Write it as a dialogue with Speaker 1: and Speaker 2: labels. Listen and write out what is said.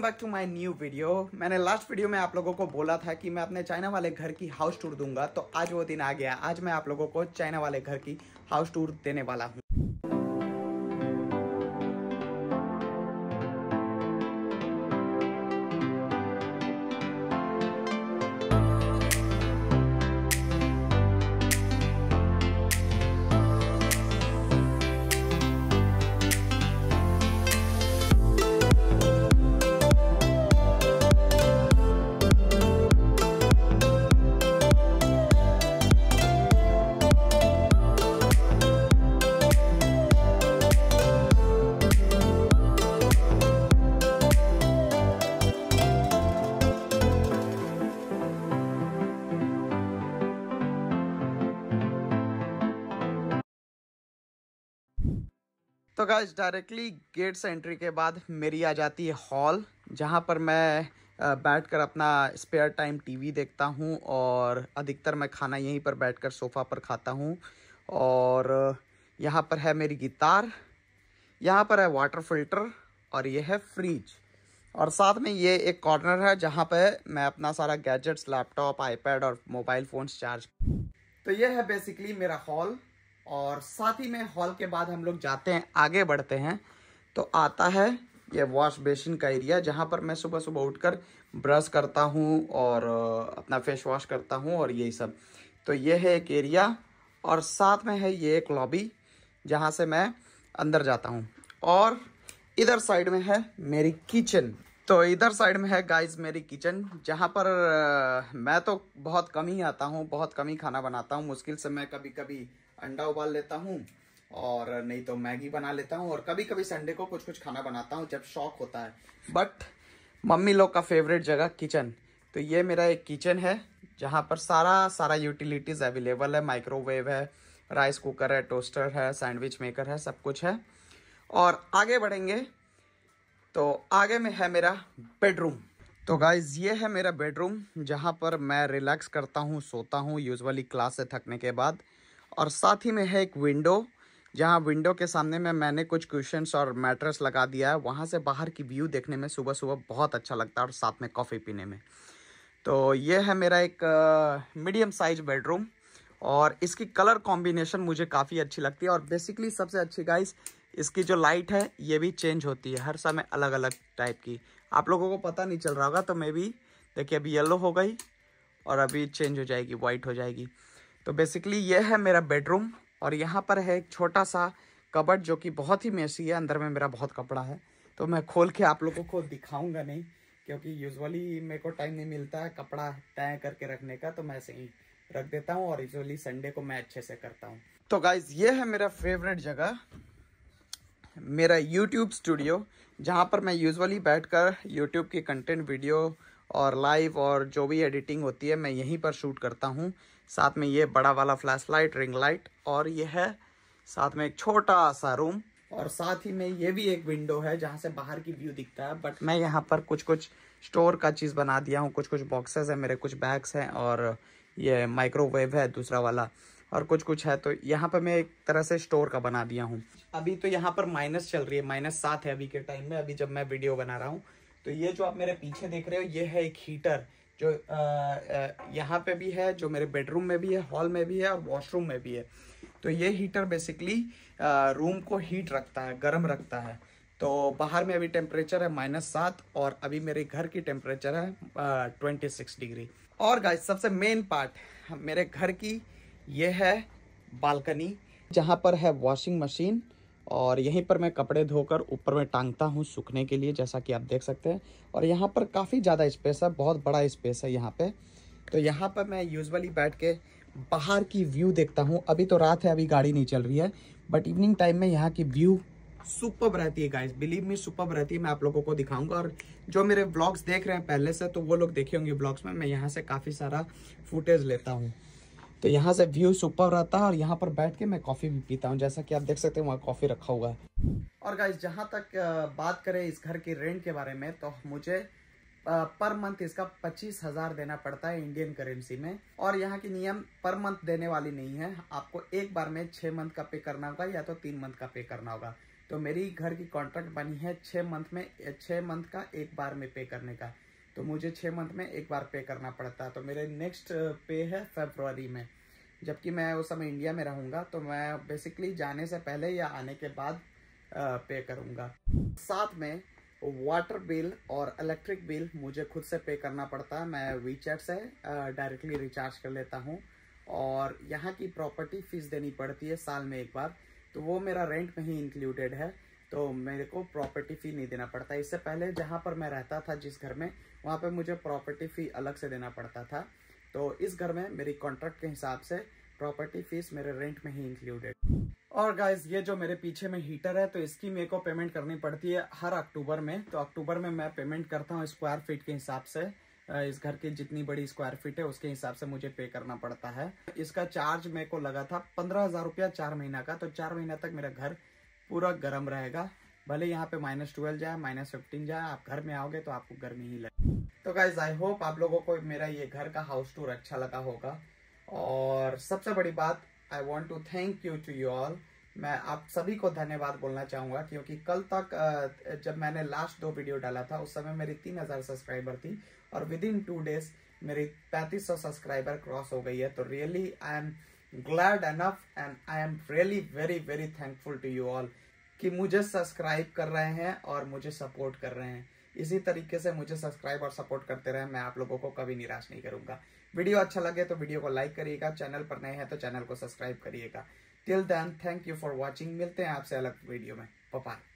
Speaker 1: welcome back to my new video मैंने last video में आप लोगों को बोला था कि मैं अपने चाइना वाले घर की हाउस टूर दूंगा तो आज वो दिन आ गया आज मैं आप लोगों को चाइना वाले घर की हाउस टूर देने वाला हूँ तो गाइज डायरेक्टली गेट से एंट्री के बाद मेरी आ जाती है हॉल जहाँ पर मैं बैठ कर अपना स्पेयर टाइम टीवी देखता हूँ और अधिकतर मैं खाना यहीं पर बैठ कर सोफ़ा पर खाता हूँ और यहाँ पर है मेरी गिटार यहाँ पर है वाटर फिल्टर और यह है फ्रिज और साथ में ये एक कॉर्नर है जहाँ पे मैं अपना सारा गैजेट्स लैपटॉप आईपैड और मोबाइल फ़ोन्स चार्ज तो ये है बेसिकली मेरा हॉल और साथ ही में हॉल के बाद हम लोग जाते हैं आगे बढ़ते हैं तो आता है ये वॉश बेसिन का एरिया जहाँ पर मैं सुबह सुबह उठकर ब्रश करता हूँ और अपना फेस वॉश करता हूँ और यही सब तो ये है एक एरिया और साथ में है ये एक लॉबी जहाँ से मैं अंदर जाता हूँ और इधर साइड में है मेरी किचन तो इधर साइड में है गाइस मेरी किचन जहाँ पर मैं तो बहुत कम ही आता हूँ बहुत कम ही खाना बनाता हूँ मुश्किल से मैं कभी कभी अंडा उबाल लेता हूँ और नहीं तो मैगी बना लेता हूँ और कभी कभी संडे को कुछ कुछ खाना बनाता हूँ जब शौक होता है बट मम्मी लोग का फेवरेट जगह किचन तो ये मेरा एक किचन है जहाँ पर सारा सारा यूटिलिटीज़ अवेलेबल है माइक्रोवेव है राइस कुकर है टोस्टर है सैंडविच मेकर है सब कुछ है और आगे बढ़ेंगे तो आगे में है मेरा बेडरूम तो गाइज ये है मेरा बेडरूम जहाँ पर मैं रिलैक्स करता हूँ सोता हूँ यूजुअली क्लास से थकने के बाद और साथ ही में है एक विंडो जहाँ विंडो के सामने में मैंने कुछ क्वेश्चंस और मैट्रेस लगा दिया है वहाँ से बाहर की व्यू देखने में सुबह सुबह बहुत अच्छा लगता है और साथ में कॉफ़ी पीने में तो ये है मेरा एक मीडियम साइज बेडरूम और इसकी कलर कॉम्बिनेशन मुझे काफ़ी अच्छी लगती है और बेसिकली सबसे अच्छी गाइस इसकी जो लाइट है ये भी चेंज होती है हर समय अलग अलग टाइप की आप लोगों को पता नहीं चल रहा होगा तो मे भी देखिए अभी येलो हो गई और अभी चेंज हो जाएगी वाइट हो जाएगी तो बेसिकली ये है मेरा बेडरूम और यहाँ पर है एक छोटा सा कबड़ जो कि बहुत ही मेसी है अंदर में मेरा बहुत कपड़ा है तो मैं खोल के आप लोगों को दिखाऊंगा नहीं क्योंकि यूजुअली मेरे को टाइम नहीं मिलता है कपड़ा तय करके रखने का तो मैं ऐसे ही रख देता हूँ और यूजुअली संडे को मैं अच्छे से करता हूँ तो गाइज ये है मेरा फेवरेट जगह मेरा यूट्यूब स्टूडियो जहाँ पर मैं यूजुअली कर यूट्यूब की कंटेंट वीडियो और लाइव और जो भी एडिटिंग होती है मैं यहीं पर शूट करता हूँ साथ में ये बड़ा वाला फ्लैश लाइट रिंग लाइट और ये है साथ में एक छोटा सा रूम और साथ ही में ये भी एक विंडो है जहाँ से बाहर की व्यू दिखता है बट मैं यहाँ पर कुछ कुछ स्टोर का चीज़ बना दिया हूँ कुछ कुछ बॉक्सेस है मेरे कुछ बैग्स हैं और ये माइक्रोवेव है दूसरा वाला और कुछ कुछ है तो यहाँ पर मैं एक तरह से स्टोर का बना दिया हूँ अभी तो यहाँ पर माइनस चल रही है माइनस सात है अभी के टाइम में अभी जब मैं वीडियो बना रहा हूँ तो ये जो आप मेरे पीछे देख रहे हो ये है एक हीटर जो यहाँ पे भी है जो मेरे बेडरूम में भी है हॉल में भी है और वॉशरूम में भी है तो ये हीटर बेसिकली रूम को हीट रखता है गर्म रखता है तो बाहर में अभी टेम्परेचर है माइनस सात और अभी मेरे घर की टेम्परेचर है ट्वेंटी सिक्स डिग्री और गाइस सबसे मेन पार्ट मेरे घर की ये है बालकनी जहाँ पर है वॉशिंग मशीन और यहीं पर मैं कपड़े धोकर ऊपर में टांगता हूँ सूखने के लिए जैसा कि आप देख सकते हैं और यहाँ पर काफ़ी ज़्यादा स्पेस है बहुत बड़ा स्पेस है यहाँ पर तो यहाँ पर मैं यूजुअली बैठ के बाहर की व्यू देखता हूँ अभी तो रात है अभी गाड़ी नहीं चल रही है बट इवनिंग टाइम में यहाँ की व्यू सुपर रहती है गाइस बिलीव मी सुपर रहती है मैं आप लोगों को दिखाऊंगा और जो मेरे ब्लॉग्स देख रहे हैं पहले से तो वो लोग देखे होंगे ब्लॉग्स में मैं यहाँ से काफ़ी सारा फुटेज लेता हूँ तो यहाँ से व्यू सुपर रहता है और यहाँ पर बैठ के मैं कॉफ़ी भी पीता हूँ जैसा कि आप देख सकते हैं वहाँ कॉफ़ी रखा हुआ है और गाइज जहाँ तक बात करें इस घर के रेंट के बारे में तो मुझे पर मंथ इसका पच्चीस हजार देना पड़ता है इंडियन करेंसी में और यहाँ की नियम पर मंथ देने वाली नहीं है आपको एक बार में छह मंथ का पे करना होगा या तो तीन मंथ का पे करना होगा तो मेरी घर की कॉन्ट्रैक्ट बनी है छह मंथ में छह मंथ का एक बार में पे करने का तो मुझे छः मंथ में एक बार पे करना पड़ता है तो मेरे नेक्स्ट पे है फेबरवरी में जबकि मैं उस समय इंडिया में रहूँगा तो मैं बेसिकली जाने से पहले या आने के बाद पे करूँगा साथ में वाटर बिल और इलेक्ट्रिक बिल मुझे खुद से पे करना पड़ता है मैं वीचैट से डायरेक्टली रिचार्ज कर लेता हूँ और यहाँ की प्रॉपर्टी फीस देनी पड़ती है साल में एक बार तो वो मेरा रेंट में ही इंक्लूडेड है तो मेरे को प्रॉपर्टी फ़ी नहीं देना पड़ता इससे पहले जहाँ पर मैं रहता था जिस घर में वहाँ पर मुझे प्रॉपर्टी फ़ी अलग से देना पड़ता था तो इस घर में मेरी कॉन्ट्रैक्ट के हिसाब से प्रॉपर्टी फीस मेरे रेंट में ही इंक्लूडेड और गाइज ये जो मेरे पीछे में हीटर है तो इसकी मेरे को पेमेंट करनी पड़ती है हर अक्टूबर में तो अक्टूबर में मैं पेमेंट करता हूँ स्क्वायर फीट के हिसाब से इस घर की जितनी बड़ी स्क्वायर फीट है उसके हिसाब से मुझे पे करना पड़ता है इसका चार्ज मेरे को लगा था पंद्रह हजार रुपया चार महीना का तो चार महीना तक मेरा घर पूरा गर्म रहेगा भले यहाँ पे माइनस ट्वेल्व जाए माइनस फिफ्टीन जाए आप घर में आओगे तो आपको गर्मी ही लगे तो गाइज आई होप आप लोगों को मेरा ये घर का हाउस टूर अच्छा लगा होगा और सबसे बड़ी बात I want to thank you to you all मैं आप सभी को धन्यवाद बोलना चाहूंगा क्योंकि कल तक जब मैंने लास्ट दो वीडियो डाला था उस समय मेरी तीन हजार सब्सक्राइबर थी और विद इन टू डेज मेरी पैंतीस सौ सब्सक्राइबर क्रॉस हो गई है तो really I am glad enough and I am really very very thankful to you all कि मुझे सब्सक्राइब कर रहे हैं और मुझे सपोर्ट कर रहे हैं इसी तरीके से मुझे सब्सक्राइब और सपोर्ट करते रहें मैं आप लोगों को कभी निराश नहीं करूंगा वीडियो अच्छा लगे तो वीडियो को लाइक करिएगा चैनल पर नए हैं तो चैनल को सब्सक्राइब करिएगा till then thank you for watching मिलते हैं आपसे अलग वीडियो में पपाई